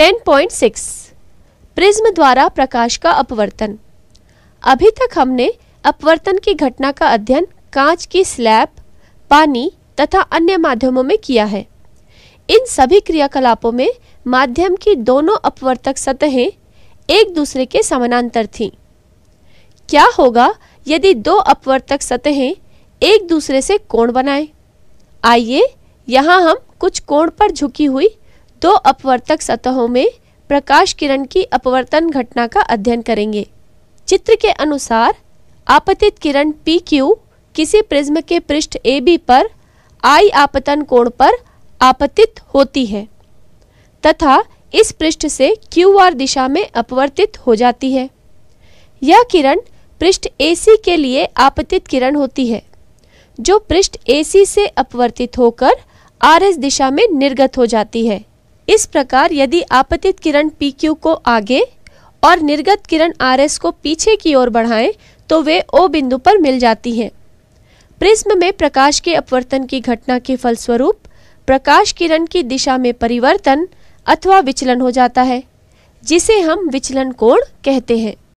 10.6 prism द्वारा प्रकाश का अपवर्तन अभी तक हमने अपवर्तन की घटना का अध्ययन कांच की स्लैब पानी तथा अन्य माध्यमों में किया है इन सभी क्रियाकलापों में माध्यम की दोनों अपवर्तक सतहें एक दूसरे के समानांतर थीं। क्या होगा यदि दो अपवर्तक सतहें एक दूसरे से कोण बनाएं? आइए यहाँ हम कुछ कोण पर झुकी हुई दो अपवर्तक सतहों में प्रकाश किरण की अपवर्तन घटना का अध्ययन करेंगे चित्र के अनुसार आपतित किरण पी क्यू किसी प्रिज्म के पृष्ठ ए बी पर आई आपतन कोण पर आपतित होती है तथा इस पृष्ठ से क्यू आर दिशा में अपवर्तित हो जाती है यह किरण पृष्ठ ए सी के लिए आपतित किरण होती है जो पृष्ठ ए सी से अपवर्तित होकर आर एस दिशा में निर्गत हो जाती है इस प्रकार यदि आपतित किरण पी क्यू को आगे और निर्गत किरण आर एस को पीछे की ओर बढ़ाएं तो वे ओ बिंदु पर मिल जाती हैं प्रिज्म में प्रकाश के अपवर्तन की घटना के फलस्वरूप प्रकाश किरण की दिशा में परिवर्तन अथवा विचलन हो जाता है जिसे हम विचलन कोण कहते हैं